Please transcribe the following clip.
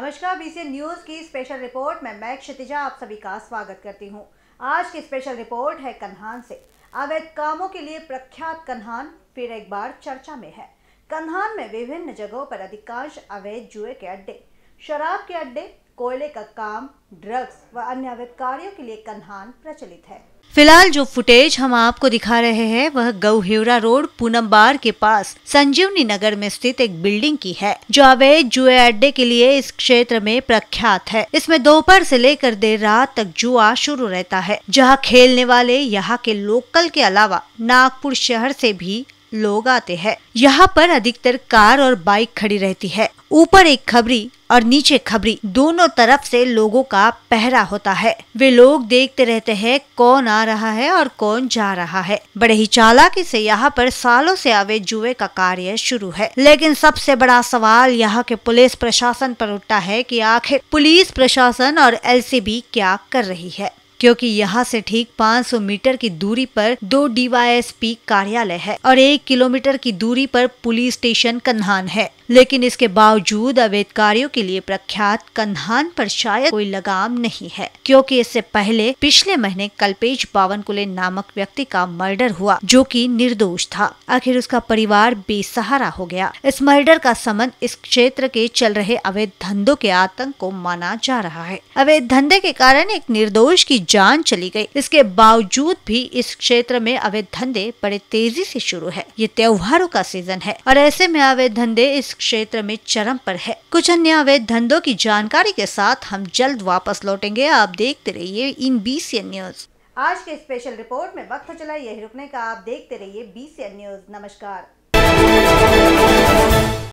नमस्कार B C news की special report में मैं क्षितिजा आप सभी का स्वागत करती हूं। आज की स्पेशल रिपोर्ट है कन्हान से अवैध कामों के लिए प्रख्यात कन्हान फिर एक बार चर्चा में है कन्हान में विभिन्न जगहों पर अधिकांश अवैध जुए के अड्डे शराब के अड्डे कोयले का काम ड्रग्स व अन्य अवैध कार्यो के लिए कन्हान प्रचलित है फिलहाल जो फुटेज हम आपको दिखा रहे हैं वह गौहेवरा रोड पूनम बार के पास संजीवनी नगर में स्थित एक बिल्डिंग की है जो अवैध जुए अड्डे के लिए इस क्षेत्र में प्रख्यात है इसमें दोपहर से लेकर देर रात तक जुआ शुरू रहता है जहां खेलने वाले यहाँ के लोकल के अलावा नागपुर शहर से भी लोग आते हैं यहाँ पर अधिकतर कार और बाइक खड़ी रहती है ऊपर एक खबरी और नीचे खबरी दोनों तरफ से लोगों का पहरा होता है वे लोग देखते रहते हैं कौन आ रहा है और कौन जा रहा है बड़े ही चालाकी से यहाँ पर सालों से अवैध जुए का कार्य शुरू है लेकिन सबसे बड़ा सवाल यहाँ के पुलिस प्रशासन पर उठता है कि आखिर पुलिस प्रशासन और एलसीबी क्या कर रही है क्योंकि यहाँ से ठीक 500 मीटर की दूरी पर दो डीवाईएसपी कार्यालय है और एक किलोमीटर की दूरी पर पुलिस स्टेशन कन्हान है लेकिन इसके बावजूद अवैध कार्यो के लिए प्रख्यात कन्हान पर शायद कोई लगाम नहीं है क्योंकि इससे पहले पिछले महीने कल्पेश बावनकुले नामक व्यक्ति का मर्डर हुआ जो कि निर्दोष था आखिर उसका परिवार बेसहारा हो गया इस मर्डर का समन इस क्षेत्र के चल रहे अवैध धंधों के आतंक को माना जा रहा है अवैध धंधे के कारण एक निर्दोष की जान चली गई इसके बावजूद भी इस क्षेत्र में अवैध धंधे बड़े तेजी से शुरू है ये त्योहारों का सीजन है और ऐसे में अवैध धंधे इस क्षेत्र में चरम पर है कुछ अन्य अवैध धंधों की जानकारी के साथ हम जल्द वापस लौटेंगे आप देखते रहिए इन बी सी न्यूज आज के स्पेशल रिपोर्ट में वक्त तो चला यही रुकने का आप देखते रहिए बी सी न्यूज नमस्कार